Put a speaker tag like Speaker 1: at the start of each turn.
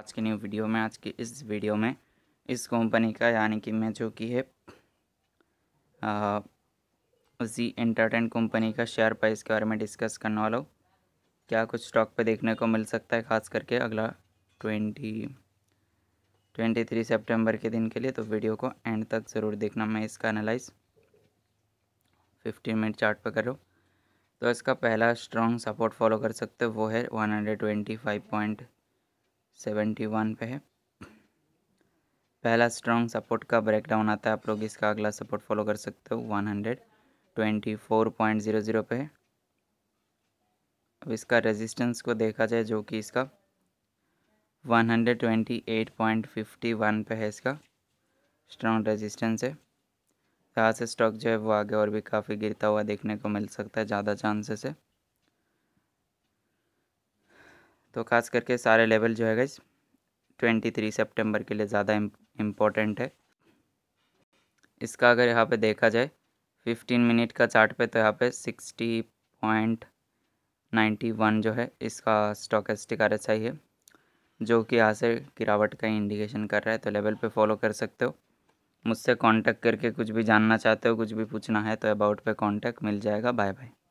Speaker 1: आज की new video में आज की इस वीडियो में इस कंपनी का यानी कि मैं जो कि है जी एंटरटेन कंपनी का शेयर प्राइस के बारे में डिस्कस करने वाला हूँ क्या कुछ स्टॉक पे देखने को मिल सकता है खास करके अगला ट्वेंटी ट्वेंटी थ्री सेप्टेम्बर के दिन के लिए तो वीडियो को एंड तक ज़रूर देखना मैं इसका एनालाइज फिफ्टीन मिनट चार्ट पर कर रहा हूँ तो इसका पहला स्ट्रॉन्ग सपोर्ट फॉलो कर सकते हो वो है one hundred twenty five point seventy one पे है पहला स्ट्रॉन्ग सपोर्ट का ब्रेकडाउन आता है आप लोग इसका अगला सपोर्ट फॉलो कर सकते हो one hundred twenty four point zero zero पे है अब इसका रेजिस्टेंस को देखा जाए जो कि इसका one hundred twenty eight point fifty one पे है इसका स्ट्रॉन्ग रेजिस्टेंस है यहाँ से स्टॉक जो है वो आगे और भी काफ़ी गिरता हुआ देखने को मिल सकता है ज़्यादा चांसेस है तो ख़ास करके सारे लेवल जो है गई ट्वेंटी थ्री सेप्टेम्बर के लिए ज़्यादा इम्पोर्टेंट है इसका अगर यहाँ पे देखा जाए फिफ्टीन मिनट का चार्ट पे तो यहाँ पे सिक्सटी पॉइंट नाइन्टी वन जो है इसका स्टॉकेस्टिक आर एस आई है जो कि यहाँ से गिरावट का इंडिकेशन कर रहा है तो लेवल पे फॉलो कर सकते हो मुझसे कांटेक्ट करके कुछ भी जानना चाहते हो कुछ भी पूछना है तो अबाउट पे कांटेक्ट मिल जाएगा बाय बाय